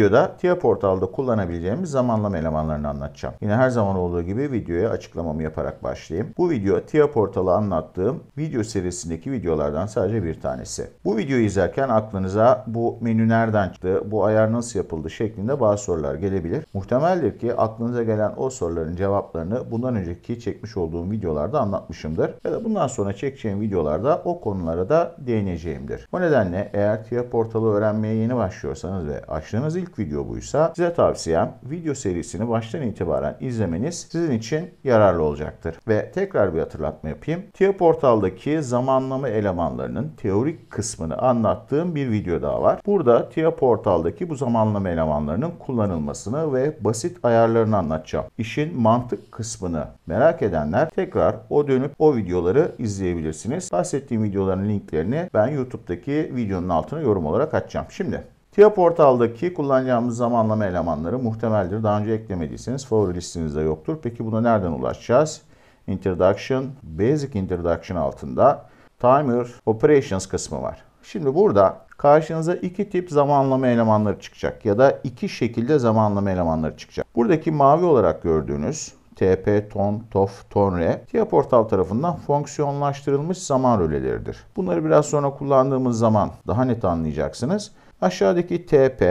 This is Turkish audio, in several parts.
videoda TIA portalda kullanabileceğimiz zamanlama elemanlarını anlatacağım. Yine her zaman olduğu gibi videoya açıklamamı yaparak başlayayım. Bu video TIA portalı anlattığım video serisindeki videolardan sadece bir tanesi. Bu videoyu izlerken aklınıza bu menü nereden çıktı, bu ayar nasıl yapıldı şeklinde bazı sorular gelebilir. Muhtemeldir ki aklınıza gelen o soruların cevaplarını bundan önceki çekmiş olduğum videolarda anlatmışımdır. Ya da bundan sonra çekeceğim videolarda o konulara da değineceğimdir. O nedenle eğer TIA portalı öğrenmeye yeni başlıyorsanız ve açtığınız ilk ilk video buysa size tavsiyem video serisini baştan itibaren izlemeniz sizin için yararlı olacaktır. Ve tekrar bir hatırlatma yapayım. TIA Portal'daki zamanlama elemanlarının teorik kısmını anlattığım bir video daha var. Burada TIA Portal'daki bu zamanlama elemanlarının kullanılmasını ve basit ayarlarını anlatacağım. İşin mantık kısmını merak edenler tekrar o dönüp o videoları izleyebilirsiniz. Bahsettiğim videoların linklerini ben YouTube'daki videonun altına yorum olarak açacağım. Şimdi TIA portaldaki kullanacağımız zamanlama elemanları muhtemeldir. Daha önce eklemediyseniz favori listinizde yoktur. Peki buna nereden ulaşacağız? Introduction, Basic Introduction altında Timer Operations kısmı var. Şimdi burada karşınıza iki tip zamanlama elemanları çıkacak ya da iki şekilde zamanlama elemanları çıkacak. Buradaki mavi olarak gördüğünüz TP, ton, tof, tonre, TIA portal tarafından fonksiyonlaştırılmış zaman röleleridir. Bunları biraz sonra kullandığımız zaman daha net anlayacaksınız. Aşağıdaki TP,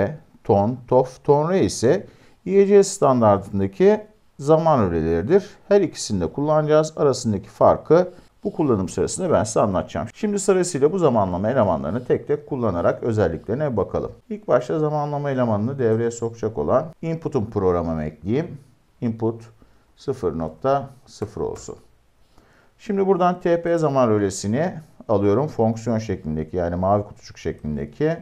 ton, tof, tonre ise IEC standartındaki zaman üreleridir. Her ikisini de kullanacağız. Arasındaki farkı bu kullanım sırasında ben size anlatacağım. Şimdi sırasıyla bu zamanlama elemanlarını tek tek kullanarak özelliklerine bakalım. İlk başta zamanlama elemanını devreye sokacak olan input'un programına ekleyeyim. Input 0.0 olsun. Şimdi buradan TP zaman rölesini alıyorum. Fonksiyon şeklindeki yani mavi kutucuk şeklindeki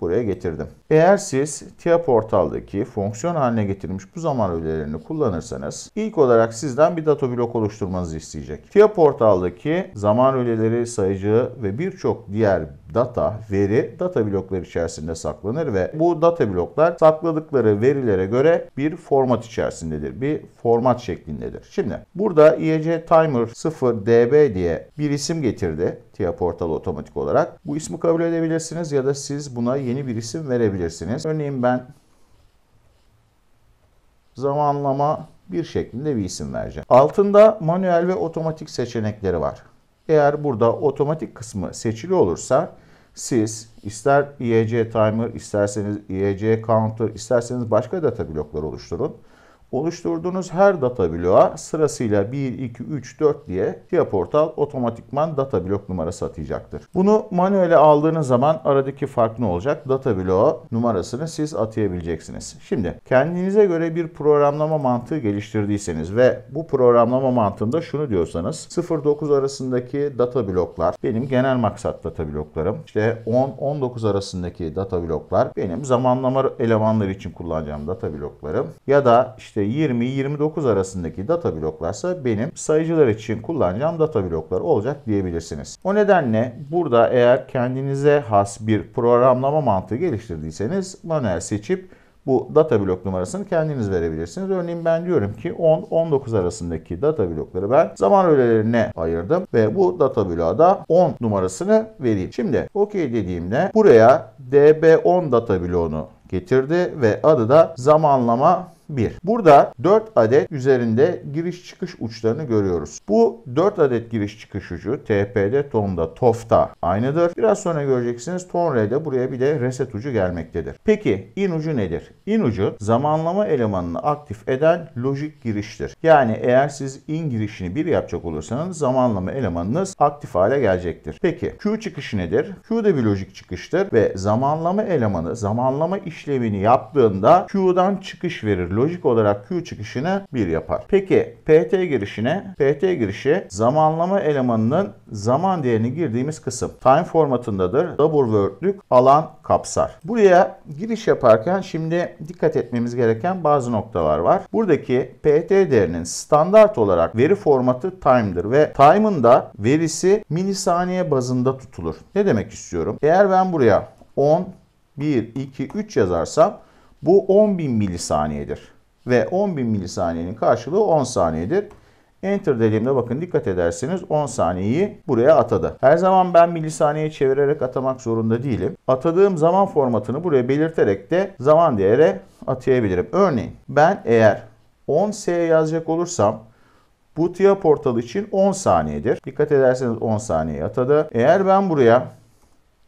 buraya getirdim. Eğer siz TIA portaldaki fonksiyon haline getirmiş bu zaman öğelerini kullanırsanız ilk olarak sizden bir data blok oluşturmanızı isteyecek. TIA portaldaki zaman öğeleri sayıcı ve birçok diğer data, veri data blokları içerisinde saklanır ve bu data bloklar sakladıkları verilere göre bir format içerisindedir. Bir format şeklindedir. Şimdi burada IEC Timer 0DB diye bir isim getirdi. TIA Portal otomatik olarak. Bu ismi kabul edebilirsiniz ya da siz buna yeni bir isim verebilirsiniz. Örneğin ben zamanlama bir şeklinde bir isim vereceğim. Altında manuel ve otomatik seçenekleri var. Eğer burada otomatik kısmı seçili olursa siz ister IEC timer, isterseniz IEC counter, isterseniz başka data blokları oluşturun. Oluşturduğunuz her data bloğa sırasıyla 1, 2, 3, 4 diye geoportal otomatikman data blok numarası atayacaktır. Bunu manuele aldığınız zaman aradaki fark ne olacak? Data bloğu numarasını siz atayabileceksiniz. Şimdi kendinize göre bir programlama mantığı geliştirdiyseniz ve bu programlama mantığında şunu diyorsanız 0-9 arasındaki data bloklar benim genel maksat data bloklarım. İşte 10-19 arasındaki data bloklar benim zamanlama elemanları için kullanacağım data bloklarım. Ya da işte işte 20-29 arasındaki data bloklarsa benim sayıcılar için kullanacağım data bloklar olacak diyebilirsiniz. O nedenle burada eğer kendinize has bir programlama mantığı geliştirdiyseniz manuel seçip bu data blok numarasını kendiniz verebilirsiniz. Örneğin ben diyorum ki 10-19 arasındaki data blokları ben zaman öğelerine ayırdım ve bu data bloğa da 10 numarasını vereyim. Şimdi OK dediğimde buraya DB10 data bloğunu getirdi ve adı da zamanlama 1. Burada 4 adet üzerinde giriş çıkış uçlarını görüyoruz. Bu 4 adet giriş çıkış ucu TPD TOM'da, TOF'ta aynıdır. Biraz sonra göreceksiniz TONRE'de buraya bir de reset ucu gelmektedir. Peki in ucu nedir? In ucu zamanlama elemanını aktif eden lojik giriştir. Yani eğer siz in girişini 1 yapacak olursanız zamanlama elemanınız aktif hale gelecektir. Peki Q çıkışı nedir? Q de bir lojik çıkıştır ve zamanlama elemanı zamanlama işlemini yaptığında Q'dan çıkış verir lojik olarak Q çıkışını 1 yapar. Peki PT girişine, PT girişi zamanlama elemanının zaman değerini girdiğimiz kısım. Time formatındadır. Double word'lük alan kapsar. Buraya giriş yaparken şimdi dikkat etmemiz gereken bazı noktalar var. Buradaki PT değerinin standart olarak veri formatı time'dır ve time'ın da verisi milisaniye bazında tutulur. Ne demek istiyorum? Eğer ben buraya 10, 1, 2, 3 yazarsam bu 10.000 milisaniyedir. Ve 10.000 milisaniyenin karşılığı 10 saniyedir. Enter dediğimde bakın dikkat ederseniz 10 saniyeyi buraya atadı. Her zaman ben milisaniye çevirerek atamak zorunda değilim. Atadığım zaman formatını buraya belirterek de zaman değere atayabilirim. Örneğin ben eğer 10S yazacak olursam bu TIA portalı için 10 saniyedir. Dikkat ederseniz 10 saniye atadı. Eğer ben buraya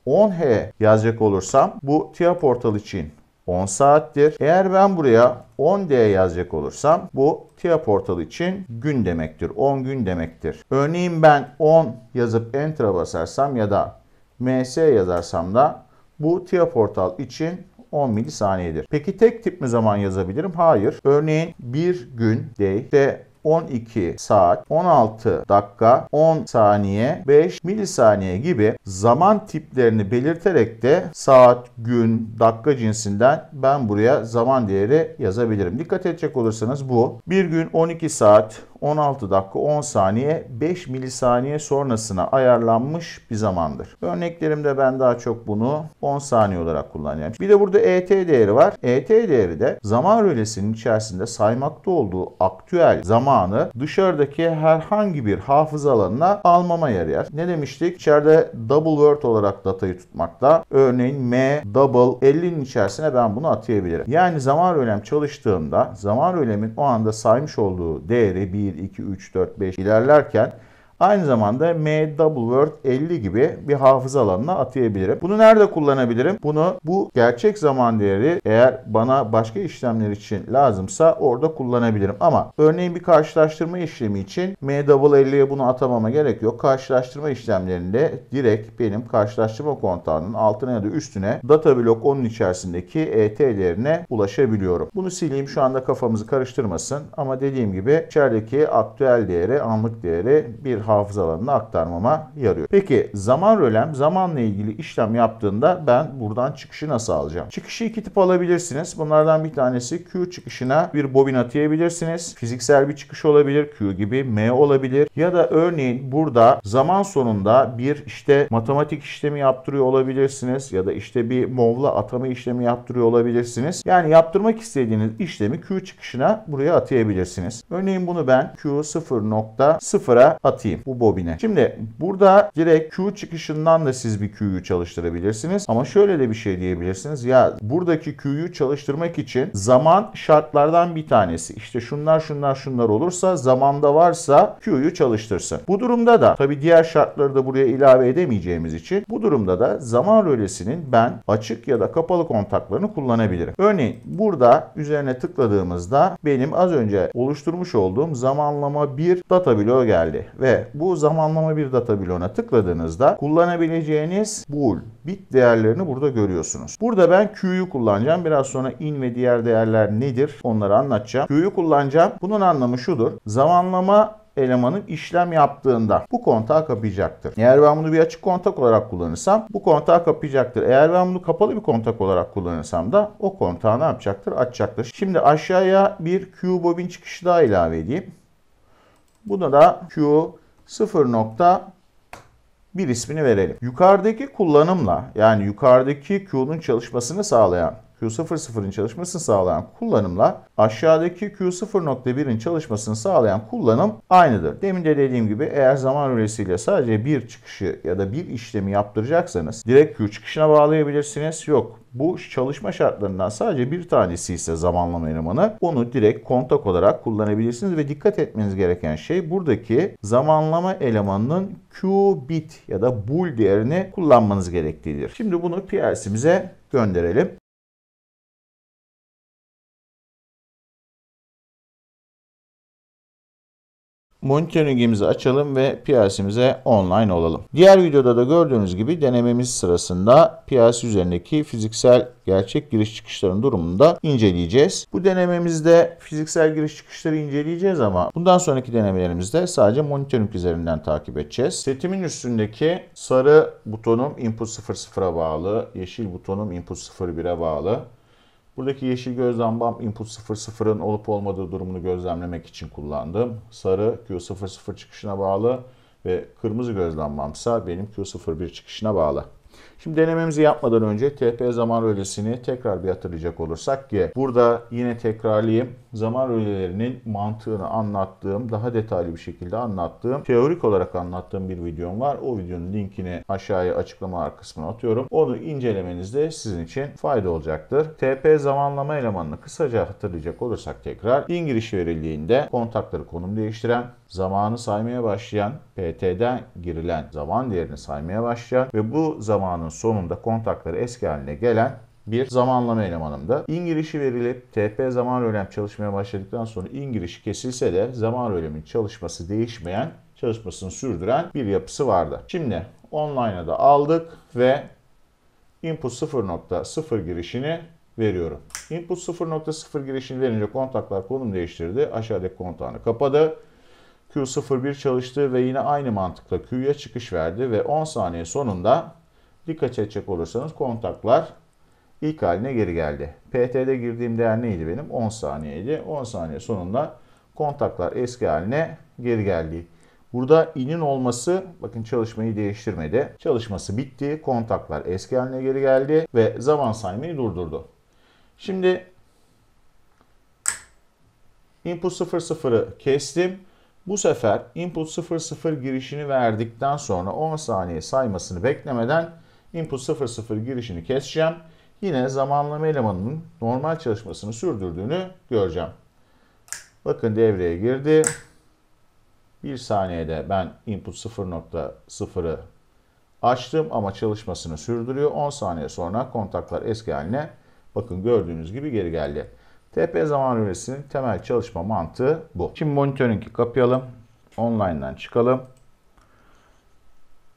10H yazacak olursam bu TIA portal için 10 saattir. Eğer ben buraya 10 diye yazacak olursam bu TIA portalı için gün demektir. 10 gün demektir. Örneğin ben 10 yazıp Enter'a basarsam ya da MS yazarsam da bu TIA portal için 10 milisaniyedir. Peki tek tip mi zaman yazabilirim? Hayır. Örneğin bir gün day de 12 saat, 16 dakika, 10 saniye, 5 milisaniye gibi zaman tiplerini belirterek de saat, gün, dakika cinsinden ben buraya zaman değeri yazabilirim. Dikkat edecek olursanız bu. Bir gün 12 saat, 16 dakika 10 saniye 5 milisaniye sonrasına ayarlanmış bir zamandır. Örneklerimde ben daha çok bunu 10 saniye olarak kullanacağım. Bir de burada ET değeri var. ET değeri de zaman rölesinin içerisinde saymakta olduğu aktüel zamanı dışarıdaki herhangi bir hafız alanına almama yarayar. Ne demiştik? İçeride double word olarak datayı tutmakta. Örneğin M double 50'nin içerisine ben bunu atayabilirim. Yani zaman rölem çalıştığında zaman rölemin o anda saymış olduğu değeri 1, 1, 2, 3, 4, 5 ilerlerken Aynı zamanda MWord 50 gibi bir hafıza alanına atayabilirim. Bunu nerede kullanabilirim? Bunu bu gerçek zaman değeri eğer bana başka işlemler için lazımsa orada kullanabilirim. Ama örneğin bir karşılaştırma işlemi için MW50'ye bunu atamama gerek yok. Karşılaştırma işlemlerinde direkt benim karşılaştırma kontağının altına ya da üstüne data blok onun içerisindeki ET'lerine ulaşabiliyorum. Bunu sileyim şu anda kafamızı karıştırmasın ama dediğim gibi içerideki aktüel değeri, anlık değeri bir hafızalarına aktarmama yarıyor. Peki zaman rölem zamanla ilgili işlem yaptığında ben buradan çıkışı nasıl alacağım? Çıkışı iki tip alabilirsiniz. Bunlardan bir tanesi Q çıkışına bir bobin atayabilirsiniz. Fiziksel bir çıkış olabilir. Q gibi M olabilir. Ya da örneğin burada zaman sonunda bir işte matematik işlemi yaptırıyor olabilirsiniz. Ya da işte bir movla atama işlemi yaptırıyor olabilirsiniz. Yani yaptırmak istediğiniz işlemi Q çıkışına buraya atayabilirsiniz. Örneğin bunu ben Q0.0'a atayım bu bobine. Şimdi burada direkt Q çıkışından da siz bir Q'yu çalıştırabilirsiniz. Ama şöyle de bir şey diyebilirsiniz. Ya buradaki Q'yu çalıştırmak için zaman şartlardan bir tanesi. İşte şunlar şunlar şunlar olursa zamanda varsa Q'yu çalıştırsın. Bu durumda da tabi diğer şartları da buraya ilave edemeyeceğimiz için bu durumda da zaman rölesinin ben açık ya da kapalı kontaklarını kullanabilirim. Örneğin burada üzerine tıkladığımızda benim az önce oluşturmuş olduğum zamanlama bir data bloğu geldi ve bu zamanlama bir data bloğuna tıkladığınızda kullanabileceğiniz bool bit değerlerini burada görüyorsunuz. Burada ben Q'yu kullanacağım. Biraz sonra in ve diğer değerler nedir onları anlatacağım. Q'yu kullanacağım. Bunun anlamı şudur. Zamanlama elemanın işlem yaptığında bu kontağı kapayacaktır. Eğer ben bunu bir açık kontak olarak kullanırsam bu kontağı kapayacaktır. Eğer ben bunu kapalı bir kontak olarak kullanırsam da o kontağı ne yapacaktır? Açacaktır. Şimdi aşağıya bir Q bobin çıkışı daha ilave edeyim. Buna da Q 0.1 ismini verelim. Yukarıdaki kullanımla yani yukarıdaki Q'nun çalışmasını sağlayan Q00'ın çalışmasını sağlayan kullanımla aşağıdaki Q0.1'in çalışmasını sağlayan kullanım aynıdır. Demin de dediğim gibi eğer zaman üresiyle sadece bir çıkışı ya da bir işlemi yaptıracaksanız direkt Q çıkışına bağlayabilirsiniz. Yok bu çalışma şartlarından sadece bir tanesi ise zamanlama elemanı onu direkt kontak olarak kullanabilirsiniz ve dikkat etmeniz gereken şey buradaki zamanlama elemanının qbit ya da bool değerini kullanmanız gerektiğidir. Şimdi bunu PLC'mize gönderelim. monitoringimizi açalım ve PLC'mize online olalım. Diğer videoda da gördüğünüz gibi denememiz sırasında PLC üzerindeki fiziksel gerçek giriş çıkışların durumunu da inceleyeceğiz. Bu denememizde fiziksel giriş çıkışları inceleyeceğiz ama bundan sonraki denemelerimizde sadece monitoring üzerinden takip edeceğiz. Setimin üstündeki sarı butonum input 00'a bağlı, yeşil butonum input 01'e bağlı. Buradaki yeşil gözlem, input 00'ın olup olmadığı durumunu gözlemlemek için kullandım. Sarı Q00 çıkışına bağlı ve kırmızı gözlem gözlembamsa benim Q01 çıkışına bağlı. Şimdi denememizi yapmadan önce TP zaman rölesini tekrar bir hatırlayacak olursak ki burada yine tekrarlayayım. Zaman rölelerinin mantığını anlattığım, daha detaylı bir şekilde anlattığım, teorik olarak anlattığım bir videom var. O videonun linkini aşağıya açıklamalar kısmına atıyorum. Onu incelemeniz de sizin için fayda olacaktır. TP zamanlama elemanını kısaca hatırlayacak olursak tekrar in giriş verildiğinde kontakları konum değiştiren, zamanı saymaya başlayan, PT'den girilen zaman değerini saymaya başlayan ve bu zamanın sonunda kontakları eski haline gelen bir zamanlama elemanımda. İngiliz'i verilip TP zaman rölem çalışmaya başladıktan sonra İngiliz kesilse de zaman rölemin çalışması değişmeyen, çalışmasını sürdüren bir yapısı vardı. Şimdi online'a da aldık ve input 0.0 girişini veriyorum. Input 0.0 girişini verince kontaklar konum değiştirdi. Aşağıdaki kontağını kapadı. Q01 çalıştı ve yine aynı mantıkla Q'ya çıkış verdi ve 10 saniye sonunda Dikkat edecek olursanız kontaklar ilk haline geri geldi. PT'de girdiğim değer neydi benim? 10 saniyeydi. 10 saniye sonunda kontaklar eski haline geri geldi. Burada inin olması bakın çalışmayı değiştirmedi. Çalışması bitti. Kontaklar eski haline geri geldi ve zaman saymayı durdurdu. Şimdi input 00'ı kestim. Bu sefer input 00 girişini verdikten sonra 10 saniye saymasını beklemeden input 00 girişini keseceğim. Yine zamanlama elemanının normal çalışmasını sürdürdüğünü göreceğim. Bakın devreye girdi. Bir saniyede ben input 0.0'ı açtım ama çalışmasını sürdürüyor. 10 saniye sonra kontaklar eski haline bakın gördüğünüz gibi geri geldi. TP zaman üresinin temel çalışma mantığı bu. Şimdi monitörünü kapayalım. Online'dan çıkalım.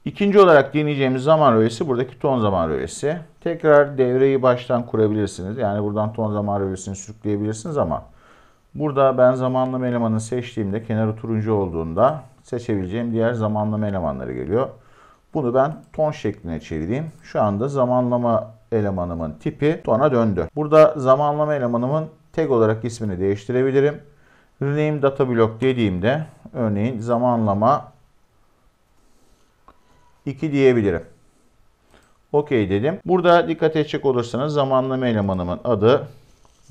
İkinci olarak deneyeceğimiz zaman rölesi buradaki ton zaman rölesi. Tekrar devreyi baştan kurabilirsiniz. Yani buradan ton zaman rölesini sürükleyebilirsiniz ama burada ben zamanlama elemanını seçtiğimde kenarı turuncu olduğunda seçebileceğim diğer zamanlama elemanları geliyor. Bunu ben ton şekline çevireyim. Şu anda zamanlama elemanımın tipi tona döndü. Burada zamanlama elemanımın tek olarak ismini değiştirebilirim. Rename data block dediğimde örneğin zamanlama 2 diyebilirim. Okey dedim. Burada dikkat edecek olursanız zamanlama elemanımın adı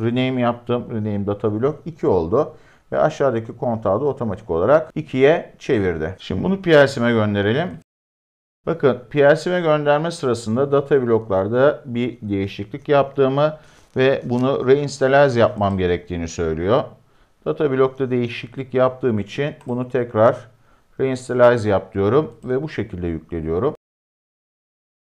rename yaptım. Rename data block 2 oldu. Ve aşağıdaki kontağı da otomatik olarak 2'ye çevirdi. Şimdi bunu PLC'me gönderelim. Bakın PLC'me gönderme sırasında data bloklarda bir değişiklik yaptığımı ve bunu reinstalize yapmam gerektiğini söylüyor. Data blokta değişiklik yaptığım için bunu tekrar Reinstallize yap diyorum ve bu şekilde yükle diyorum.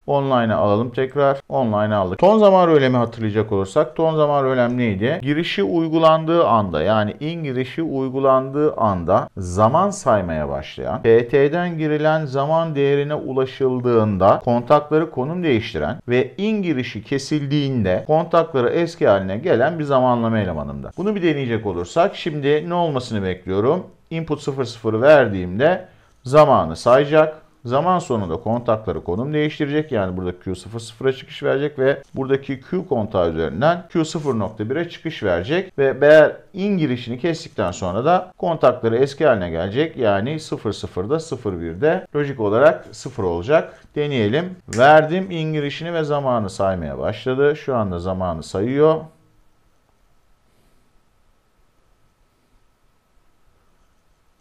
Online alalım tekrar. Online aldık. Ton zaman rölemi hatırlayacak olursak ton zaman rölem neydi? Girişi uygulandığı anda yani in girişi uygulandığı anda zaman saymaya başlayan, PT'den girilen zaman değerine ulaşıldığında kontakları konum değiştiren ve in girişi kesildiğinde kontakları eski haline gelen bir zamanlama elemanımda. Bunu bir deneyecek olursak şimdi ne olmasını bekliyorum? Input 00'ı verdiğimde zamanı sayacak Zaman sonunda kontakları konum değiştirecek. Yani burada Q00'a çıkış verecek ve buradaki Q kontağı üzerinden Q0.1'e çıkış verecek ve eğer in girişini kestikten sonra da kontakları eski haline gelecek. Yani 00'da 01'de lojik olarak 0 olacak. Deneyelim. Verdim in girişini ve zamanı saymaya başladı. Şu anda zamanı sayıyor.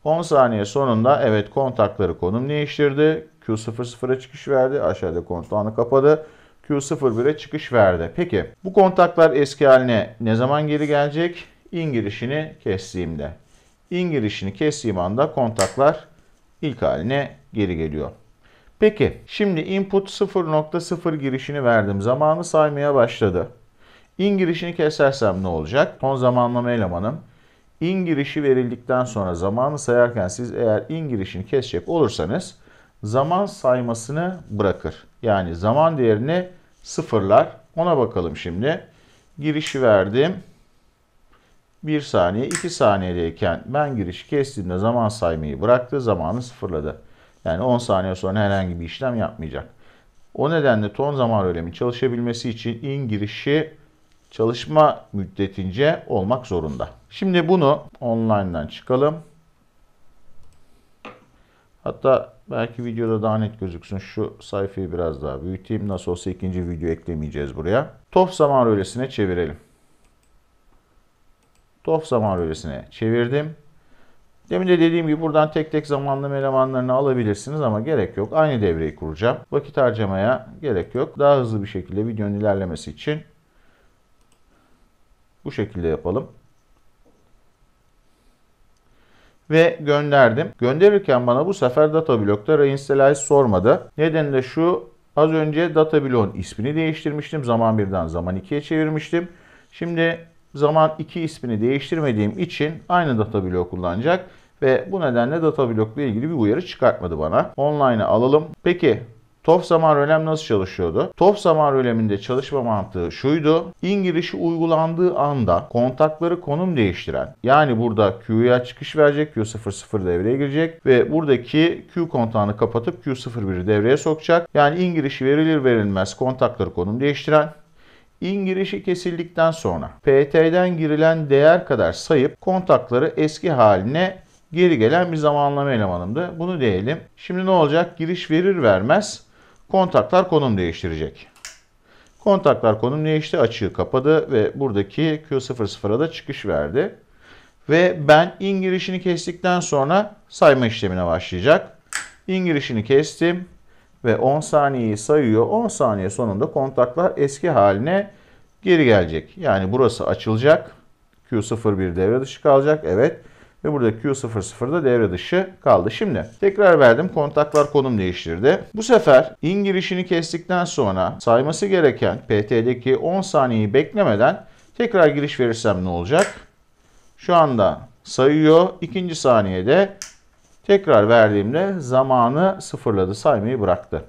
10 saniye sonunda evet kontakları konum değiştirdi. Q00'a çıkış verdi. Aşağıda kontağını kapadı. Q01'e çıkış verdi. Peki bu kontaklar eski haline ne zaman geri gelecek? İn girişini kestiğimde. İn girişini kestiğim anda kontaklar ilk haline geri geliyor. Peki şimdi input 0.0 girişini verdim. Zamanı saymaya başladı. İn girişini kesersem ne olacak? Son zamanlama elemanım in girişi verildikten sonra zamanı sayarken siz eğer in girişini kesecek olursanız zaman saymasını bırakır. Yani zaman değerini sıfırlar. Ona bakalım şimdi. Girişi verdim. 1 saniye 2 saniyedeyken ben giriş kestiğimde zaman saymayı bıraktı. Zamanı sıfırladı. Yani 10 saniye sonra herhangi bir işlem yapmayacak. O nedenle ton zaman ölemi çalışabilmesi için in girişi çalışma müddetince olmak zorunda. Şimdi bunu online'dan çıkalım. Hatta belki videoda daha net gözüksün. Şu sayfayı biraz daha büyüteyim. Nasıl olsa ikinci video eklemeyeceğiz buraya. Tof zaman öylesine çevirelim. Tof zaman öylesine çevirdim. Demin de dediğim gibi buradan tek tek zamanlama elemanlarını alabilirsiniz ama gerek yok. Aynı devreyi kuracağım. Vakit harcamaya gerek yok. Daha hızlı bir şekilde videonun ilerlemesi için bu şekilde yapalım. Ve gönderdim. Gönderirken bana bu sefer data blokta reinstalize sormadı. Neden de şu az önce data bloğun ismini değiştirmiştim. Zaman birden zaman ikiye çevirmiştim. Şimdi zaman 2 ismini değiştirmediğim için aynı data bloğu kullanacak ve bu nedenle data blok ilgili bir uyarı çıkartmadı bana. Online'ı alalım. Peki Top zaman rölem nasıl çalışıyordu? Top zaman röleminde çalışma mantığı şuydu. Girişi uygulandığı anda kontakları konum değiştiren yani burada Q'ya çıkış verecek Q00 devreye girecek ve buradaki Q kontağını kapatıp Q01'i devreye sokacak. Yani İngiliz'i verilir verilmez kontakları konum değiştiren in girişi kesildikten sonra PT'den girilen değer kadar sayıp kontakları eski haline geri gelen bir zamanlama elemanımdı. Bunu diyelim. Şimdi ne olacak? Giriş verir vermez Kontaklar konum değiştirecek. Kontaklar konum değişti, açığı kapadı ve buradaki Q00'a da çıkış verdi. Ve ben in girişini kestikten sonra sayma işlemine başlayacak. In girişini kestim ve 10 saniyeyi sayıyor. 10 saniye sonunda kontaklar eski haline geri gelecek. Yani burası açılacak. Q01 devre dışı kalacak. Evet. Ve burada Q00 da devre dışı kaldı. Şimdi tekrar verdim. Kontaklar konum değiştirdi. Bu sefer in girişini kestikten sonra sayması gereken PT'deki 10 saniyeyi beklemeden tekrar giriş verirsem ne olacak? Şu anda sayıyor. ikinci saniyede tekrar verdiğimde zamanı sıfırladı. Saymayı bıraktı.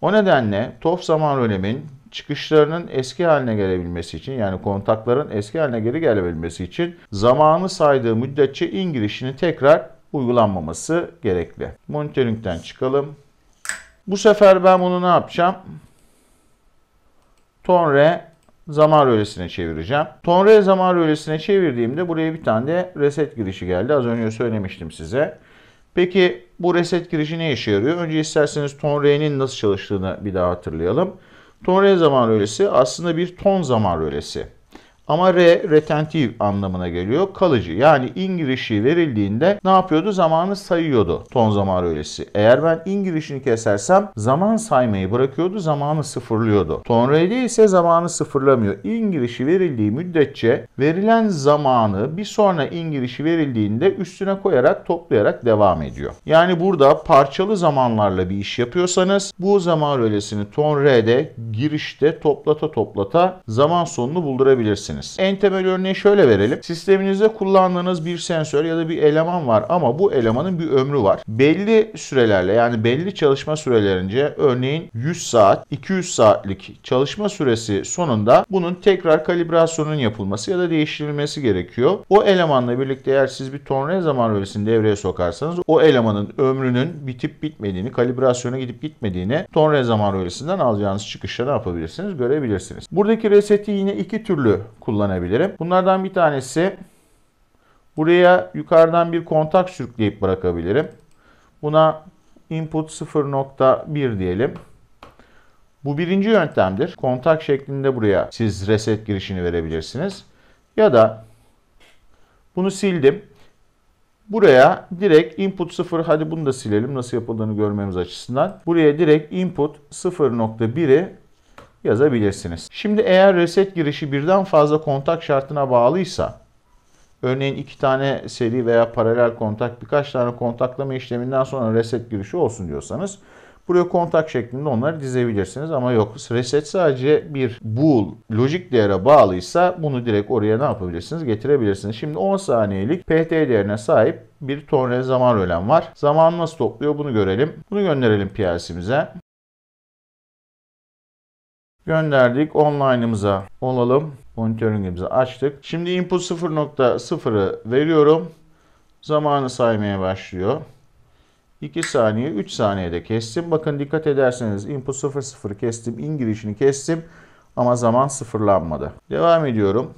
O nedenle TOF zaman rölemin çıkışlarının eski haline gelebilmesi için yani kontakların eski haline geri gelebilmesi için zamanı saydığı müddetçe in girişini tekrar uygulanmaması gerekli. Monitoring'den çıkalım. Bu sefer ben bunu ne yapacağım? Tonre zaman rölesine çevireceğim. Tonre zaman rölesine çevirdiğimde buraya bir tane de reset girişi geldi. Az önce söylemiştim size. Peki bu reset girişi ne işe yarıyor? Önce isterseniz Tonre'nin nasıl çalıştığını bir daha hatırlayalım. Ton re zaman rölesi aslında bir ton zaman rölesi. Ama re, retentive anlamına geliyor. Kalıcı. Yani İngiliz'i verildiğinde ne yapıyordu? Zamanı sayıyordu ton zaman rölesi. Eğer ben İngiliz'ini kesersem zaman saymayı bırakıyordu. Zamanı sıfırlıyordu. Ton röle ise zamanı sıfırlamıyor. İngiliz'i verildiği müddetçe verilen zamanı bir sonra İngiliz'i verildiğinde üstüne koyarak toplayarak devam ediyor. Yani burada parçalı zamanlarla bir iş yapıyorsanız bu zaman rölesini ton r'de girişte toplata toplata zaman sonunu buldurabilirsiniz edebilirsiniz. En temel örneği şöyle verelim. Sisteminizde kullandığınız bir sensör ya da bir eleman var ama bu elemanın bir ömrü var. Belli sürelerle yani belli çalışma sürelerince örneğin 100 saat, 200 saatlik çalışma süresi sonunda bunun tekrar kalibrasyonun yapılması ya da değiştirilmesi gerekiyor. O elemanla birlikte eğer siz bir torne zaman rölesini devreye sokarsanız o elemanın ömrünün bitip bitmediğini, kalibrasyona gidip gitmediğini torne zaman rölesinden alacağınız çıkışla ne yapabilirsiniz görebilirsiniz. Buradaki reseti yine iki türlü kullanabilirim. Bunlardan bir tanesi buraya yukarıdan bir kontak sürükleyip bırakabilirim. Buna input 0.1 diyelim. Bu birinci yöntemdir. Kontak şeklinde buraya siz reset girişini verebilirsiniz. Ya da bunu sildim. Buraya direkt input 0 hadi bunu da silelim nasıl yapıldığını görmemiz açısından. Buraya direkt input 0.1'i yazabilirsiniz. Şimdi eğer reset girişi birden fazla kontak şartına bağlıysa, örneğin iki tane seri veya paralel kontak birkaç tane kontaklama işleminden sonra reset girişi olsun diyorsanız, Buraya kontak şeklinde onları dizebilirsiniz ama yok. Reset sadece bir bool lojik değere bağlıysa bunu direkt oraya ne yapabilirsiniz? Getirebilirsiniz. Şimdi 10 saniyelik PT değerine sahip bir torne zaman ölen var. Zaman nasıl topluyor bunu görelim. Bunu gönderelim PLC'mize gönderdik. Online'ımıza olalım. Monitoring'imizi açtık. Şimdi input 0.0'ı veriyorum. Zamanı saymaya başlıyor. 2 saniye 3 saniyede kestim. Bakın dikkat ederseniz input 00 kestim. in girişini kestim. Ama zaman sıfırlanmadı. Devam ediyorum.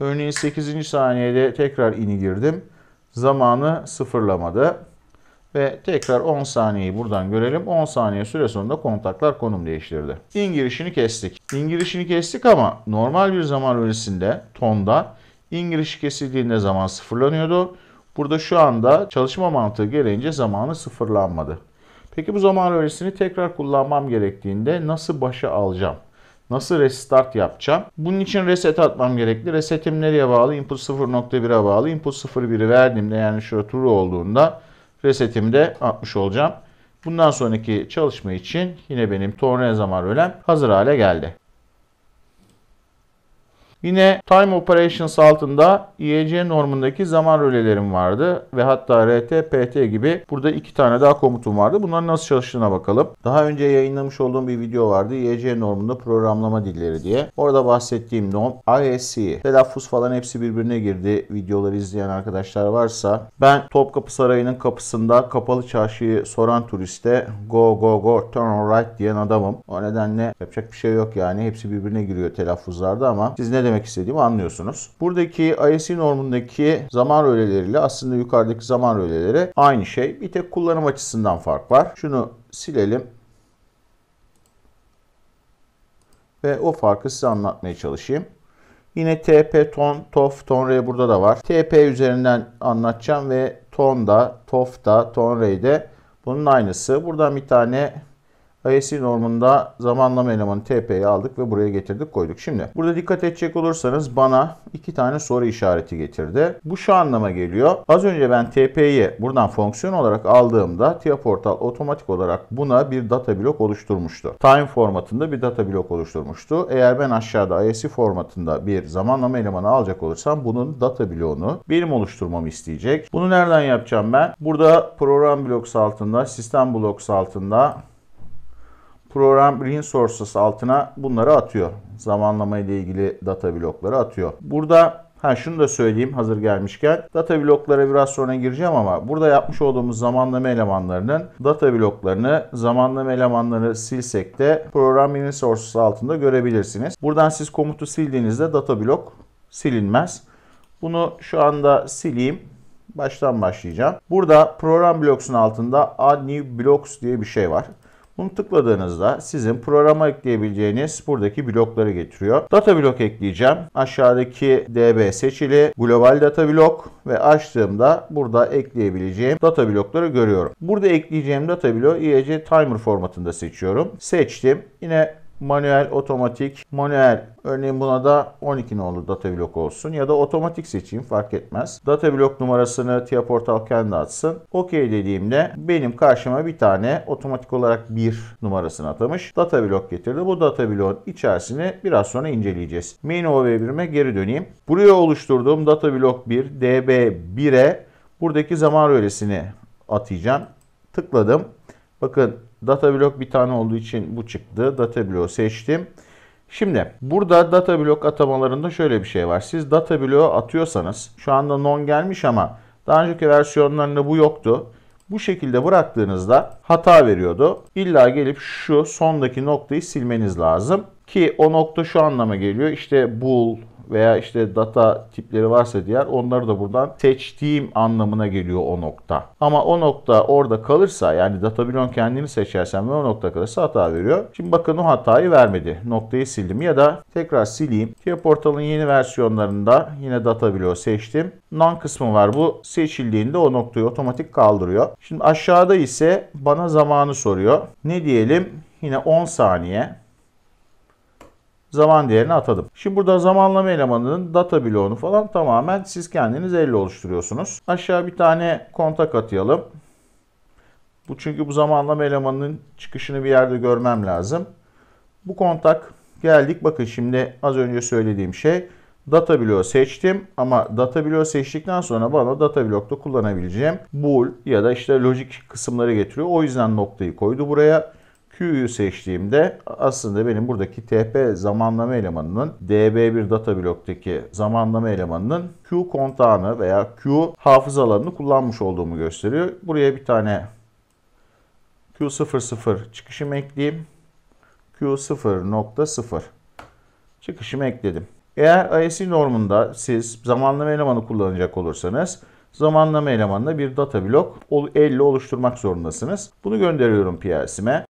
Örneğin 8. saniyede tekrar ini girdim. Zamanı sıfırlamadı. Ve tekrar 10 saniyeyi buradan görelim. 10 saniye süre sonunda kontaklar konum değiştirdi. İn girişini kestik. İn girişini kestik ama normal bir zaman öncesinde tonda in girişi kesildiğinde zaman sıfırlanıyordu. Burada şu anda çalışma mantığı gereğince zamanı sıfırlanmadı. Peki bu zaman öğresini tekrar kullanmam gerektiğinde nasıl başa alacağım? Nasıl restart yapacağım? Bunun için reset atmam gerekli. Resetim nereye bağlı? Input 0.1'e bağlı. Input 0.1'i verdiğimde yani şurada true olduğunda de atmış olacağım. Bundan sonraki çalışma için yine benim torne zaman rölem hazır hale geldi. Yine Time Operations altında IEC normundaki zaman rölelerim vardı ve hatta RT, PT gibi burada iki tane daha komutum vardı. Bunların nasıl çalıştığına bakalım. Daha önce yayınlamış olduğum bir video vardı. IEC normunda programlama dilleri diye. Orada bahsettiğim norm ISC. Telaffuz falan hepsi birbirine girdi. Videoları izleyen arkadaşlar varsa. Ben Topkapı Sarayı'nın kapısında kapalı çarşıyı soran turiste go go go turn right diyen adamım. O nedenle yapacak bir şey yok yani. Hepsi birbirine giriyor telaffuzlarda ama siz ne demek istediğimi anlıyorsunuz. Buradaki ISI normundaki zaman röleleriyle aslında yukarıdaki zaman röleleri aynı şey. Bir tek kullanım açısından fark var. Şunu silelim. Ve o farkı size anlatmaya çalışayım. Yine TP, ton, tof, tonre burada da var. TP üzerinden anlatacağım ve ton da, tof da, tonre de bunun aynısı. Buradan bir tane ASI normunda zamanlama elemanı TP'yi aldık ve buraya getirdik koyduk. Şimdi burada dikkat edecek olursanız bana iki tane soru işareti getirdi. Bu şu anlama geliyor. Az önce ben TP'yi buradan fonksiyon olarak aldığımda TIA portal otomatik olarak buna bir data blok oluşturmuştu. Time formatında bir data blok oluşturmuştu. Eğer ben aşağıda ISC formatında bir zamanlama elemanı alacak olursam bunun data bloğunu benim oluşturmamı isteyecek. Bunu nereden yapacağım ben? Burada program bloks altında, sistem bloks altında Program Resources altına bunları atıyor. Zamanlama ile ilgili data blokları atıyor. Burada Ha şunu da söyleyeyim hazır gelmişken. Data bloklara biraz sonra gireceğim ama burada yapmış olduğumuz zamanlama elemanlarının data bloklarını zamanlama elemanları silsek de program resources altında görebilirsiniz. Buradan siz komutu sildiğinizde data blok silinmez. Bunu şu anda sileyim. Baştan başlayacağım. Burada program bloksun altında add new blocks diye bir şey var. Bunu tıkladığınızda sizin programa ekleyebileceğiniz buradaki blokları getiriyor. Data blok ekleyeceğim. Aşağıdaki DB seçili, global data blok ve açtığımda burada ekleyebileceğim data blokları görüyorum. Burada ekleyeceğim data bloğu IEC timer formatında seçiyorum. Seçtim. Yine manuel, otomatik, manuel. Örneğin buna da 12 nolu data blok olsun ya da otomatik seçeyim fark etmez. Data blok numarasını TIA Portal kendi atsın. OK dediğimde benim karşıma bir tane otomatik olarak 1 numarasını atamış. Data blok getirdi. Bu data bloğun içerisini biraz sonra inceleyeceğiz. Main OV1'ime geri döneyim. Buraya oluşturduğum data blok 1 DB1'e buradaki zaman rölesini atayacağım. Tıkladım. Bakın Data blok bir tane olduğu için bu çıktı. Data bloğu seçtim. Şimdi burada data blok atamalarında şöyle bir şey var. Siz data bloğu atıyorsanız şu anda non gelmiş ama daha önceki versiyonlarında bu yoktu. Bu şekilde bıraktığınızda hata veriyordu. İlla gelip şu sondaki noktayı silmeniz lazım. Ki o nokta şu anlama geliyor. İşte bull veya işte data tipleri varsa diğer onları da buradan seçtiğim anlamına geliyor o nokta. Ama o nokta orada kalırsa yani data kendini seçersem ve o nokta kalırsa hata veriyor. Şimdi bakın o hatayı vermedi. Noktayı sildim ya da tekrar sileyim. Geoportal'ın yeni versiyonlarında yine data bloğu seçtim. None kısmı var. Bu seçildiğinde o noktayı otomatik kaldırıyor. Şimdi aşağıda ise bana zamanı soruyor. Ne diyelim? Yine 10 saniye zaman değerini atadım. Şimdi burada zamanlama elemanının data bloğunu falan tamamen siz kendiniz elle oluşturuyorsunuz. Aşağı bir tane kontak atayalım. Bu çünkü bu zamanlama elemanının çıkışını bir yerde görmem lazım. Bu kontak geldik. Bakın şimdi az önce söylediğim şey data bloğu seçtim ama data bloğu seçtikten sonra bana data blokta kullanabileceğim bool ya da işte logic kısımları getiriyor. O yüzden noktayı koydu buraya. Q'yu seçtiğimde aslında benim buradaki TP zamanlama elemanının DB1 data bloktaki zamanlama elemanının Q kontağını veya Q hafıza alanını kullanmış olduğumu gösteriyor. Buraya bir tane Q00 çıkışımı ekleyeyim. Q0.0 çıkışımı ekledim. Eğer ISI normunda siz zamanlama elemanı kullanacak olursanız zamanlama elemanına bir data blok 50 oluşturmak zorundasınız. Bunu gönderiyorum PLC'me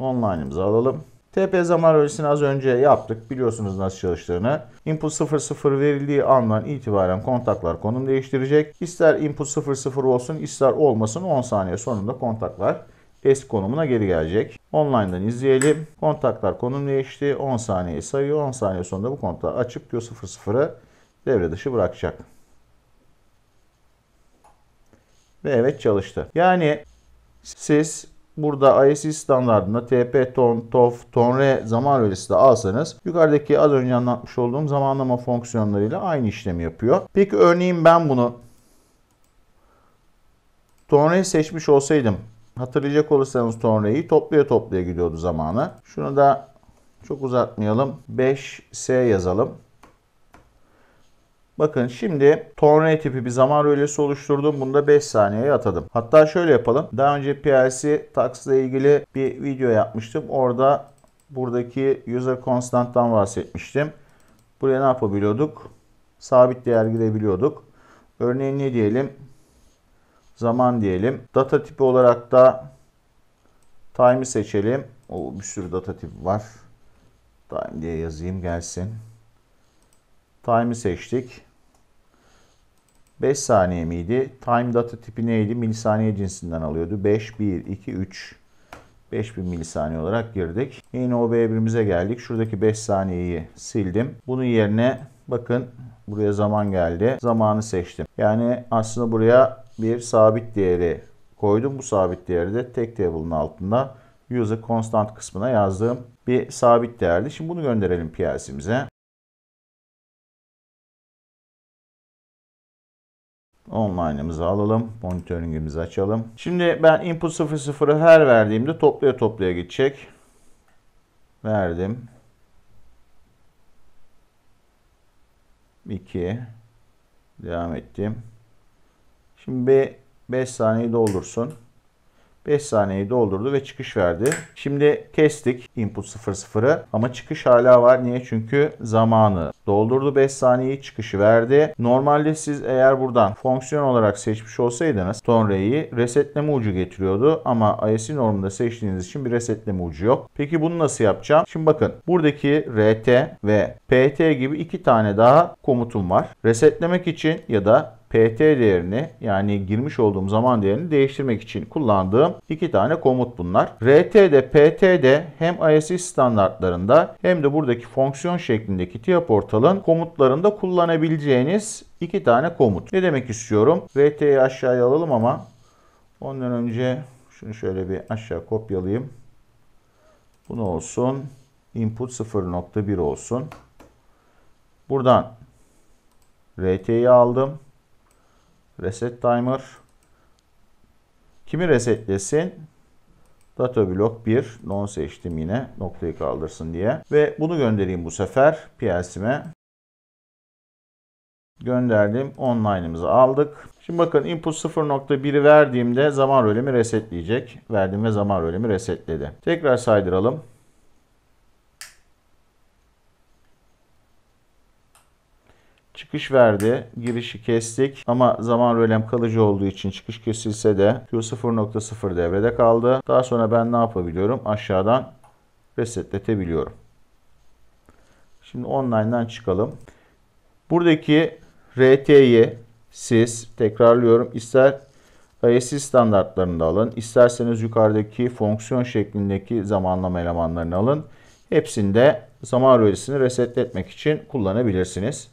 online'ımızı alalım. TP zaman ölçüsünü az önce yaptık. Biliyorsunuz nasıl çalıştığını. Input 00 verildiği andan itibaren kontaklar konum değiştirecek. İster input 00 olsun ister olmasın 10 saniye sonunda kontaklar eski konumuna geri gelecek. Online'dan izleyelim. Kontaklar konum değişti. 10 saniye sayıyor. 10 saniye sonunda bu kontağı açıp diyor 00'ı devre dışı bırakacak. Ve evet çalıştı. Yani siz Burada ISC standartında TP, TON, TOF, TONRE zaman verisi de alsanız yukarıdaki az önce anlatmış olduğum zamanlama fonksiyonlarıyla aynı işlemi yapıyor. Peki örneğin ben bunu TONRE'yi seçmiş olsaydım hatırlayacak olursanız TONRE'yi toplaya toplaya gidiyordu zamanı. Şunu da çok uzatmayalım. 5S yazalım. Bakın şimdi tornado tipi bir zaman rölesi oluşturdum. Bunu da 5 saniyeye atadım. Hatta şöyle yapalım. Daha önce PLC tax ile ilgili bir video yapmıştım. Orada buradaki user constant'tan bahsetmiştim. Buraya ne yapabiliyorduk? Sabit değer girebiliyorduk. Örneğin ne diyelim? Zaman diyelim. Data tipi olarak da time'i seçelim. O bir sürü data tipi var. Time diye yazayım gelsin. Time'i seçtik. 5 saniye miydi? Time data tipi neydi? Milisaniye cinsinden alıyordu. 5, 1, 2, 3. 5000 milisaniye olarak girdik. Yine b 1imize geldik. Şuradaki 5 saniyeyi sildim. Bunun yerine bakın buraya zaman geldi. Zamanı seçtim. Yani aslında buraya bir sabit değeri koydum. Bu sabit değeri de tek table'ın altında user constant kısmına yazdığım bir sabit değerdi. Şimdi bunu gönderelim PLC'mize. Online'ımızı alalım. Monitoringimizi açalım. Şimdi ben input 00'ı her verdiğimde toplaya toplaya gidecek. Verdim. 2 devam ettim. Şimdi bir 5 saniye doldursun. 5 saniyeyi doldurdu ve çıkış verdi. Şimdi kestik input 00'ı ama çıkış hala var. Niye? Çünkü zamanı doldurdu 5 saniyeyi çıkışı verdi. Normalde siz eğer buradan fonksiyon olarak seçmiş olsaydınız tonreyi resetleme ucu getiriyordu ama ISC normunda seçtiğiniz için bir resetleme ucu yok. Peki bunu nasıl yapacağım? Şimdi bakın buradaki RT ve PT gibi iki tane daha komutum var. Resetlemek için ya da PT değerini yani girmiş olduğum zaman değerini değiştirmek için kullandığım iki tane komut bunlar. RT'de PT'de hem ISI standartlarında hem de buradaki fonksiyon şeklindeki TIAPortal'ın komutlarında kullanabileceğiniz iki tane komut. Ne demek istiyorum? RT'yi aşağıya alalım ama ondan önce şunu şöyle bir aşağı kopyalayayım. Bunu olsun. Input 0.1 olsun. Buradan RT'yi aldım. Reset timer. Kimi resetlesin? Data block 1 non seçtim yine noktayı kaldırsın diye. Ve bunu göndereyim bu sefer PLC'me. Gönderdim. Online'ımızı aldık. Şimdi bakın input 0.1'i verdiğimde zaman rölemi resetleyecek. Verdim ve zaman rölemi resetledi. Tekrar saydıralım. Çıkış verdi. Girişi kestik. Ama zaman rölem kalıcı olduğu için çıkış kesilse de Q0.0 devrede kaldı. Daha sonra ben ne yapabiliyorum? Aşağıdan resetletebiliyorum. Şimdi online'dan çıkalım. Buradaki RT'yi siz tekrarlıyorum ister ISC standartlarında alın isterseniz yukarıdaki fonksiyon şeklindeki zamanlama elemanlarını alın. Hepsinde zaman rölesini resetletmek için kullanabilirsiniz.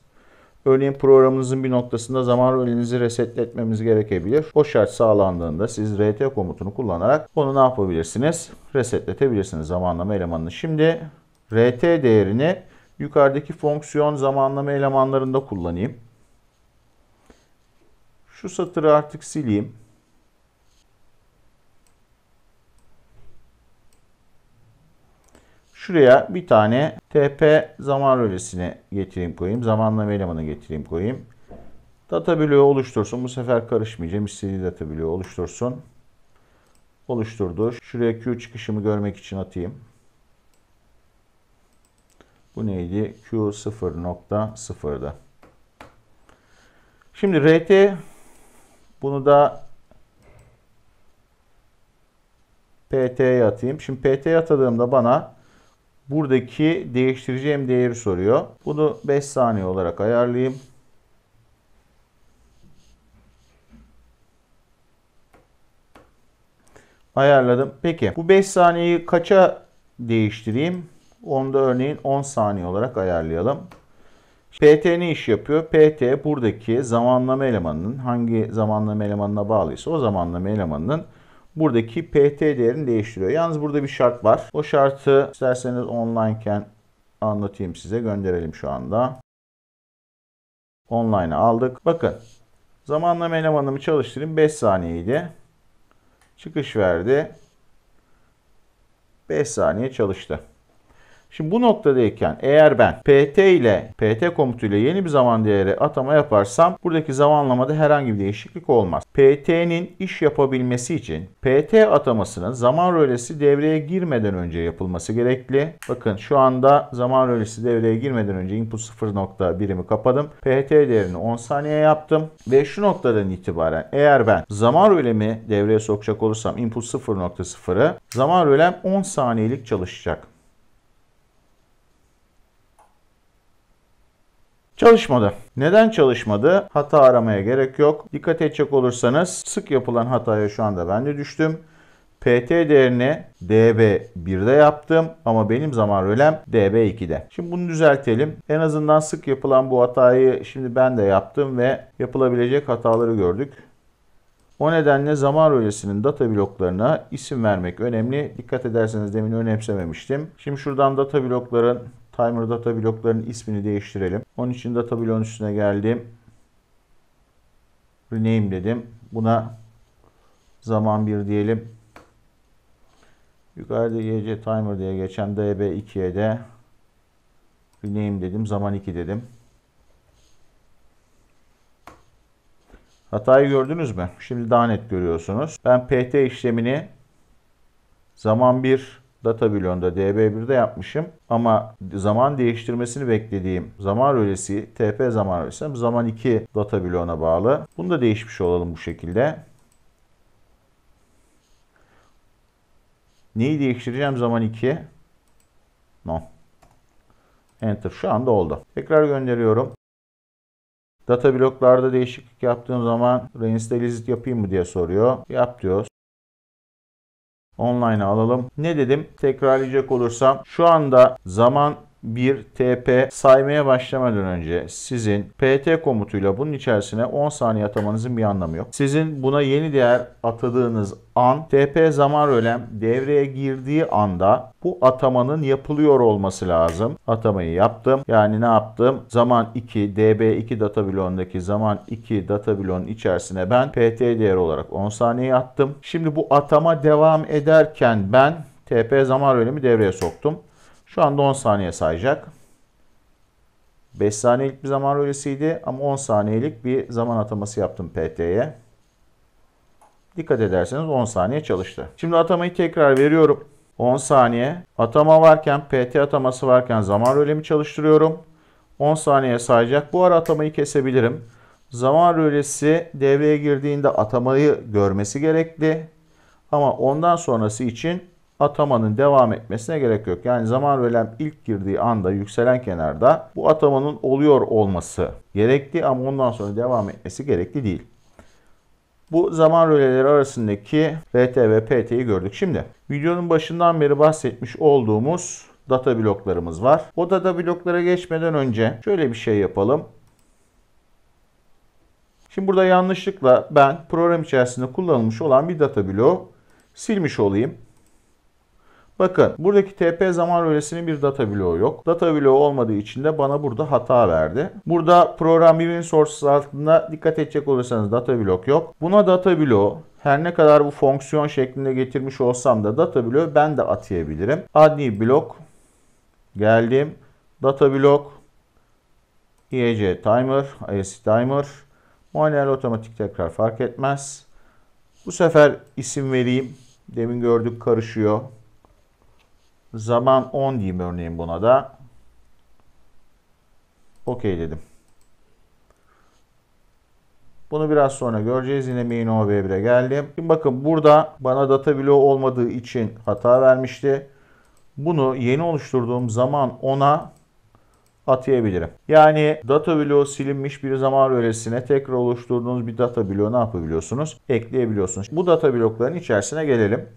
Örneğin programınızın bir noktasında zaman rolünüzü resetletmemiz gerekebilir. O şart sağlandığında siz RT komutunu kullanarak onu ne yapabilirsiniz? Resetletebilirsiniz zamanlama elemanını. Şimdi RT değerini yukarıdaki fonksiyon zamanlama elemanlarında kullanayım. Şu satırı artık sileyim. Şuraya bir tane TP zaman rölesini getireyim koyayım. Zamanlama elemanı getireyim koyayım. Data bloğu oluştursun. Bu sefer karışmayacağım. İstediği data bloğu oluştursun. Oluşturdu. Şuraya Q çıkışımı görmek için atayım. Bu neydi? Q0.0'da. Şimdi RT bunu da PT'ye atayım. Şimdi PT'ye atadığımda bana buradaki değiştireceğim değeri soruyor. Bunu 5 saniye olarak ayarlayayım. Ayarladım. Peki bu 5 saniyeyi kaça değiştireyim? Onu da örneğin 10 saniye olarak ayarlayalım. PT ne iş yapıyor? PT buradaki zamanlama elemanının hangi zamanlama elemanına bağlıysa o zamanlama elemanının buradaki PT değerini değiştiriyor. Yalnız burada bir şart var. O şartı isterseniz onlineken anlatayım size. Gönderelim şu anda. Online'a aldık. Bakın zamanlama elemanımı çalıştırayım. 5 saniyeydi. Çıkış verdi. 5 saniye çalıştı. Şimdi bu noktadayken eğer ben pt ile pt komutuyla yeni bir zaman değeri atama yaparsam buradaki zamanlamada herhangi bir değişiklik olmaz. pt'nin iş yapabilmesi için pt atamasının zaman rölesi devreye girmeden önce yapılması gerekli. Bakın şu anda zaman rölesi devreye girmeden önce input 0.1'imi kapadım. pt değerini 10 saniye yaptım ve şu noktadan itibaren eğer ben zaman rölemi devreye sokacak olursam input 0.0'ı zaman rölem 10 saniyelik çalışacak. Çalışmadı. Neden çalışmadı? Hata aramaya gerek yok. Dikkat edecek olursanız sık yapılan hataya şu anda ben de düştüm. PT değerini DB1'de yaptım ama benim zaman rölem DB2'de. Şimdi bunu düzeltelim. En azından sık yapılan bu hatayı şimdi ben de yaptım ve yapılabilecek hataları gördük. O nedenle zaman rölesinin data bloklarına isim vermek önemli. Dikkat ederseniz demin önemsememiştim. Şimdi şuradan data blokların Timer data bloklarının ismini değiştirelim. Onun için data bloğun üstüne geldim. Rename dedim. Buna zaman 1 diyelim. Yukarıda YC timer diye geçen DB2'ye de rename dedim. Zaman 2 dedim. Hatayı gördünüz mü? Şimdi daha net görüyorsunuz. Ben PT işlemini zaman 1 data bloğunda DB1'de yapmışım ama zaman değiştirmesini beklediğim zaman rölesi TP zaman rölesi zaman 2 data bloğuna bağlı. Bunu da değişmiş olalım bu şekilde. Neyi değiştireceğim zaman 2? No. Enter şu anda oldu. Tekrar gönderiyorum. Data bloklarda değişiklik yaptığım zaman reinstalizit yapayım mı diye soruyor. Yap diyoruz. Online alalım. Ne dedim? Tekrarlayacak olursam şu anda zaman 1 TP saymaya başlamadan önce sizin PT komutuyla bunun içerisine 10 saniye atamanızın bir anlamı yok. Sizin buna yeni değer atadığınız an TP zaman rölem devreye girdiği anda bu atamanın yapılıyor olması lazım. Atamayı yaptım. Yani ne yaptım? Zaman 2 DB2 data bloğundaki zaman 2 data bloğunun içerisine ben PT değer olarak 10 saniye attım. Şimdi bu atama devam ederken ben TP zaman rölemi devreye soktum. Şu anda 10 saniye sayacak. 5 saniyelik bir zaman rölesiydi ama 10 saniyelik bir zaman ataması yaptım PT'ye. Dikkat ederseniz 10 saniye çalıştı. Şimdi atamayı tekrar veriyorum. 10 saniye atama varken PT ataması varken zaman rölemi çalıştırıyorum. 10 saniye sayacak. Bu ara atamayı kesebilirim. Zaman rölesi devreye girdiğinde atamayı görmesi gerekli. Ama ondan sonrası için atamanın devam etmesine gerek yok. Yani zaman rölem ilk girdiği anda yükselen kenarda bu atamanın oluyor olması gerekli ama ondan sonra devam etmesi gerekli değil. Bu zaman röleleri arasındaki RT ve PT'yi gördük. Şimdi videonun başından beri bahsetmiş olduğumuz data bloklarımız var. O data bloklara geçmeden önce şöyle bir şey yapalım. Şimdi burada yanlışlıkla ben program içerisinde kullanılmış olan bir data bloğu silmiş olayım. Bakın buradaki TP zaman öresinin bir data bloğu yok. Data bloğu olmadığı için de bana burada hata verdi. Burada program evin sources altında dikkat edecek olursanız data blok yok. Buna data bloğu her ne kadar bu fonksiyon şeklinde getirmiş olsam da data bloğu ben de atayabilirim. Adni blok geldim. Data blok IEC timer, ISC timer. Manuel otomatik tekrar fark etmez. Bu sefer isim vereyim. Demin gördük karışıyor. Zaman 10 diyeyim örneğin buna da. Okey dedim. Bunu biraz sonra göreceğiz. Yine main OV1'e geldim. Şimdi bakın burada bana data bloğu olmadığı için hata vermişti. Bunu yeni oluşturduğum zaman 10'a atayabilirim. Yani data bloğu silinmiş bir zaman öresine tekrar oluşturduğunuz bir data bloğu ne yapabiliyorsunuz? Ekleyebiliyorsunuz. Bu data blokların içerisine gelelim.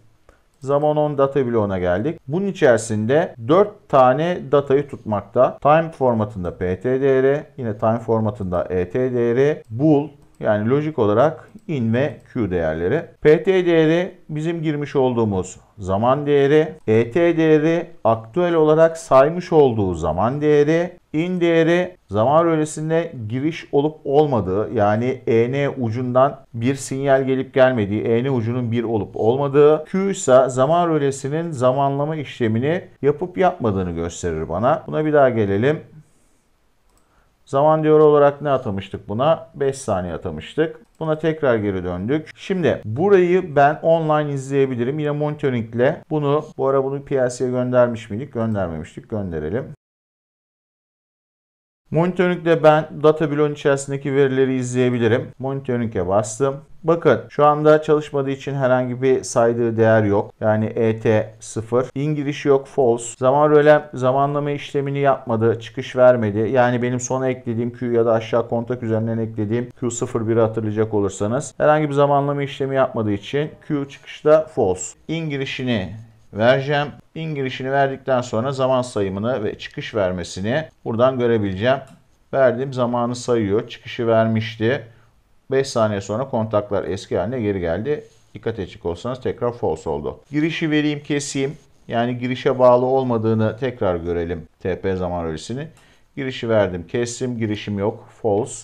Zaman 10 data bloğuna geldik. Bunun içerisinde 4 tane datayı tutmakta. Time formatında pt değeri, yine time formatında et değeri, bool, yani lojik olarak in ve Q değerleri. PT değeri bizim girmiş olduğumuz zaman değeri. ET değeri aktüel olarak saymış olduğu zaman değeri. In değeri zaman rölesinde giriş olup olmadığı yani EN ucundan bir sinyal gelip gelmediği, EN ucunun bir olup olmadığı, Q ise zaman rölesinin zamanlama işlemini yapıp yapmadığını gösterir bana. Buna bir daha gelelim. Zaman diyor olarak ne atamıştık buna? 5 saniye atamıştık. Buna tekrar geri döndük. Şimdi burayı ben online izleyebilirim. Yine monitoringle bunu bu ara bunu piyasaya göndermiş miydik? Göndermemiştik. Gönderelim. Monitoringle ben data bloğun içerisindeki verileri izleyebilirim. Monitoringe bastım. Bakın şu anda çalışmadığı için herhangi bir saydığı değer yok. Yani ET 0. İngilizce yok false. Zaman rölem zamanlama işlemini yapmadı. Çıkış vermedi. Yani benim sona eklediğim Q ya da aşağı kontak üzerinden eklediğim Q01'i hatırlayacak olursanız. Herhangi bir zamanlama işlemi yapmadığı için Q çıkışta false. İngilizce'ni vereceğim. Pin girişini verdikten sonra zaman sayımını ve çıkış vermesini buradan görebileceğim. Verdiğim zamanı sayıyor. Çıkışı vermişti. 5 saniye sonra kontaklar eski haline geri geldi. Dikkat edecek olsanız tekrar false oldu. Girişi vereyim keseyim. Yani girişe bağlı olmadığını tekrar görelim TP zaman ölçüsünü. Girişi verdim kestim girişim yok false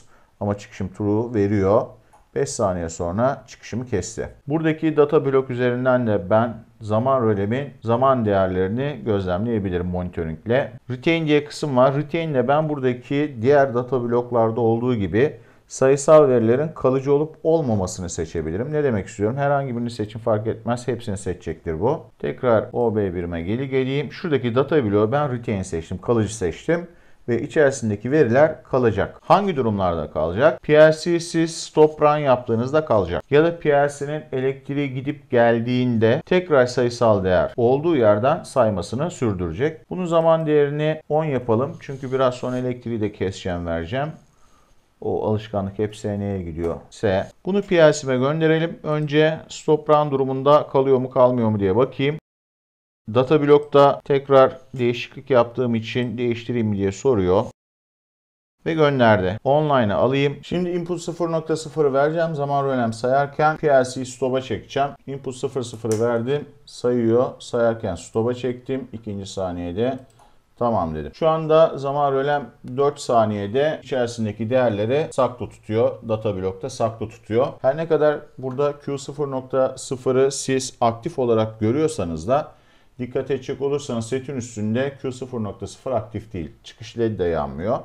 ama çıkışım true veriyor. 5 saniye sonra çıkışımı kesti. Buradaki data blok üzerinden de ben zaman rölemi, zaman değerlerini gözlemleyebilirim monitoringle. Retain diye kısım var. Retain ile ben buradaki diğer data bloklarda olduğu gibi sayısal verilerin kalıcı olup olmamasını seçebilirim. Ne demek istiyorum? Herhangi birini seçin fark etmez. Hepsini seçecektir bu. Tekrar OB birime geri geleyim. Şuradaki data bloğu ben retain seçtim. Kalıcı seçtim ve içerisindeki veriler kalacak. Hangi durumlarda kalacak? PLC siz stop run yaptığınızda kalacak. Ya da PLC'nin elektriği gidip geldiğinde tekrar sayısal değer olduğu yerden saymasını sürdürecek. Bunun zaman değerini 10 yapalım. Çünkü biraz sonra elektriği de keseceğim vereceğim. O alışkanlık hep SN'ye gidiyor. S. Bunu PLC'me gönderelim. Önce stop run durumunda kalıyor mu kalmıyor mu diye bakayım. Data blokta tekrar değişiklik yaptığım için değiştireyim diye soruyor. Ve gönderdi. Online'a alayım. Şimdi input 0.0'ı vereceğim. Zaman rölem sayarken PLC'yi stop'a çekeceğim. Input 0.0'ı verdim. Sayıyor. Sayarken stop'a çektim. ikinci saniyede Tamam dedim. Şu anda zaman rölem 4 saniyede içerisindeki değerleri saklı tutuyor. Data blokta saklı tutuyor. Her ne kadar burada Q0.0'ı siz aktif olarak görüyorsanız da Dikkat edecek olursanız setin üstünde Q0 noktası aktif değil. Çıkış led dayanmıyor.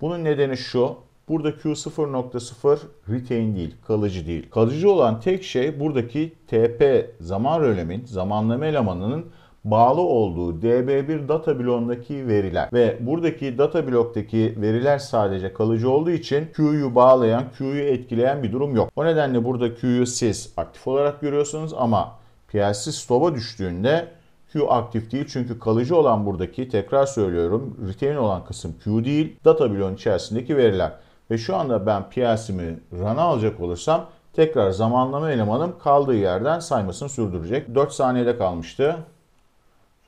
Bunun nedeni şu. Burada Q0.0 retain değil, kalıcı değil. Kalıcı olan tek şey buradaki TP zaman rölemin, zamanlama elemanının bağlı olduğu DB1 data bloğundaki veriler ve buradaki data bloktaki veriler sadece kalıcı olduğu için Q'yu bağlayan, Q'yu etkileyen bir durum yok. O nedenle burada Q'yu siz aktif olarak görüyorsunuz ama PLC stop'a düştüğünde Q aktif değil çünkü kalıcı olan buradaki tekrar söylüyorum retain olan kısım Q değil data bloğun içerisindeki veriler. Ve şu anda ben PLC'mi run'a alacak olursam tekrar zamanlama elemanım kaldığı yerden saymasını sürdürecek. 4 saniyede kalmıştı.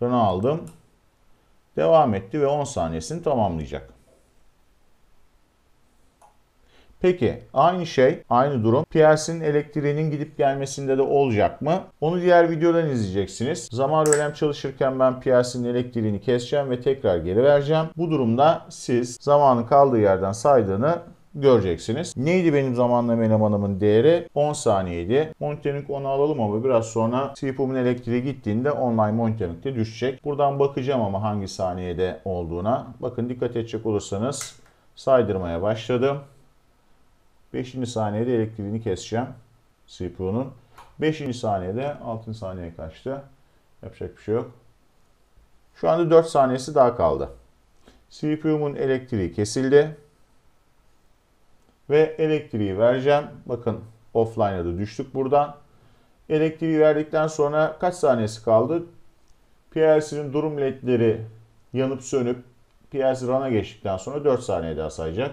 Run'a aldım. Devam etti ve 10 saniyesini tamamlayacak. Peki aynı şey, aynı durum PLC'nin elektriğinin gidip gelmesinde de olacak mı? Onu diğer videodan izleyeceksiniz. Zaman rölem çalışırken ben PLC'nin elektriğini keseceğim ve tekrar geri vereceğim. Bu durumda siz zamanın kaldığı yerden saydığını göreceksiniz. Neydi benim zamanlama elemanımın değeri? 10 saniyeydi. Monitoring onu alalım ama biraz sonra CPU'mun elektriği gittiğinde online monitoring de düşecek. Buradan bakacağım ama hangi saniyede olduğuna. Bakın dikkat edecek olursanız saydırmaya başladım. 5. saniyede elektriğini keseceğim. CPU'nun. 5. saniyede 6. saniye kaçtı. Yapacak bir şey yok. Şu anda 4 saniyesi daha kaldı. CPU'mun elektriği kesildi. Ve elektriği vereceğim. Bakın offline'a da düştük buradan. Elektriği verdikten sonra kaç saniyesi kaldı? PLC'nin durum ledleri yanıp sönüp PLC run'a geçtikten sonra 4 saniye daha sayacak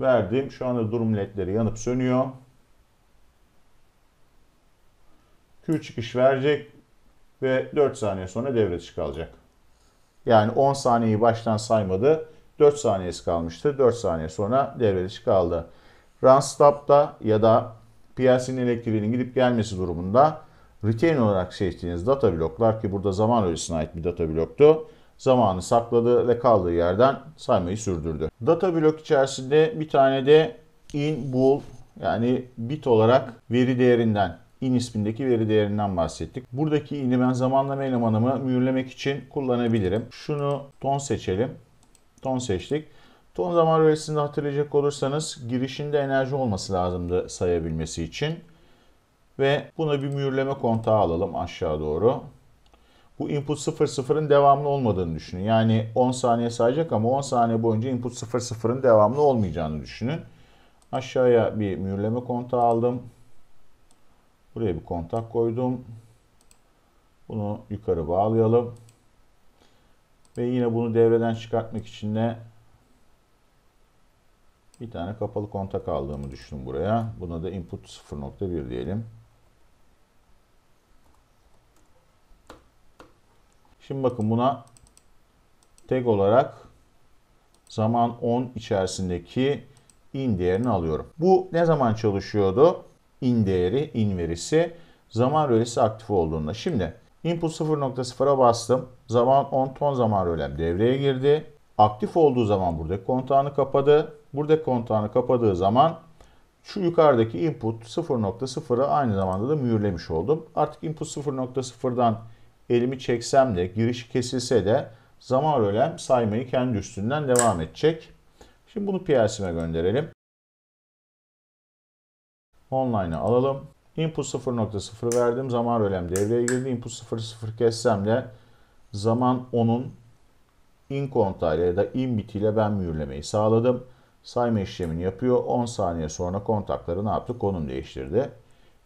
verdim. Şu anda durum ledleri yanıp sönüyor. Q çıkış verecek ve 4 saniye sonra devre dışı kalacak. Yani 10 saniyeyi baştan saymadı. 4 saniyesi kalmıştı. 4 saniye sonra devre dışı kaldı. Run stop'ta ya da PLC'nin elektriğinin gidip gelmesi durumunda retain olarak seçtiğiniz data bloklar ki burada zaman ölçüsüne ait bir data bloktu zamanı sakladı ve kaldığı yerden saymayı sürdürdü. Data blok içerisinde bir tane de in bool yani bit olarak veri değerinden in ismindeki veri değerinden bahsettik. Buradaki in'i ben zamanlama elemanımı mühürlemek için kullanabilirim. Şunu ton seçelim. Ton seçtik. Ton zaman verisinde hatırlayacak olursanız girişinde enerji olması lazımdı sayabilmesi için. Ve buna bir mühürleme kontağı alalım aşağı doğru bu input 00'ın devamlı olmadığını düşünün. Yani 10 saniye sayacak ama 10 saniye boyunca input 00'ın devamlı olmayacağını düşünün. Aşağıya bir mühürleme kontağı aldım. Buraya bir kontak koydum. Bunu yukarı bağlayalım. Ve yine bunu devreden çıkartmak için de bir tane kapalı kontak aldığımı düşünün buraya. Buna da input 0.1 diyelim. Şimdi bakın buna tek olarak zaman 10 içerisindeki in değerini alıyorum. Bu ne zaman çalışıyordu? In değeri, in verisi zaman rölesi aktif olduğunda. Şimdi input 0.0'a bastım. Zaman 10 ton zaman rölem devreye girdi. Aktif olduğu zaman burada kontağını kapadı. Burada kontağını kapadığı zaman şu yukarıdaki input 0.0'ı aynı zamanda da mühürlemiş oldum. Artık input 0.0'dan elimi çeksem de girişi kesilse de zaman ölem saymayı kendi üstünden devam edecek. Şimdi bunu piyasime gönderelim. Online'a alalım. Input 0.0 verdim. Zaman ölem devreye girdi. Input 0.0 kessem de zaman onun in kontağıyla ya da in bitiyle ben mühürlemeyi sağladım. Sayma işlemini yapıyor. 10 saniye sonra kontakları ne yaptı? Konum değiştirdi.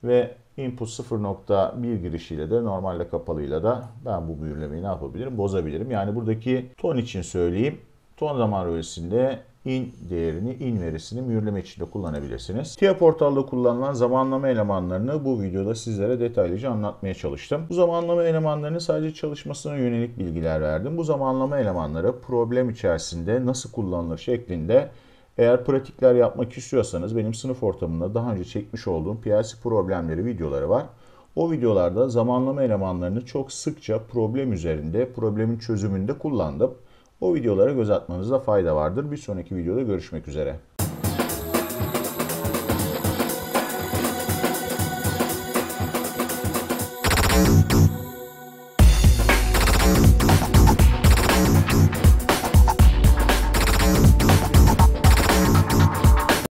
Ve Input 0.1 girişiyle de normalle kapalıyla da ben bu mühürlemeyi ne yapabilirim? Bozabilirim. Yani buradaki ton için söyleyeyim. Ton zaman rölesinde in değerini, in verisini mühürleme içinde kullanabilirsiniz. TIA portalda kullanılan zamanlama elemanlarını bu videoda sizlere detaylıca anlatmaya çalıştım. Bu zamanlama elemanlarını sadece çalışmasına yönelik bilgiler verdim. Bu zamanlama elemanları problem içerisinde nasıl kullanılır şeklinde eğer pratikler yapmak istiyorsanız benim sınıf ortamında daha önce çekmiş olduğum PLC problemleri videoları var. O videolarda zamanlama elemanlarını çok sıkça problem üzerinde, problemin çözümünde kullandım. O videolara göz atmanızda fayda vardır. Bir sonraki videoda görüşmek üzere.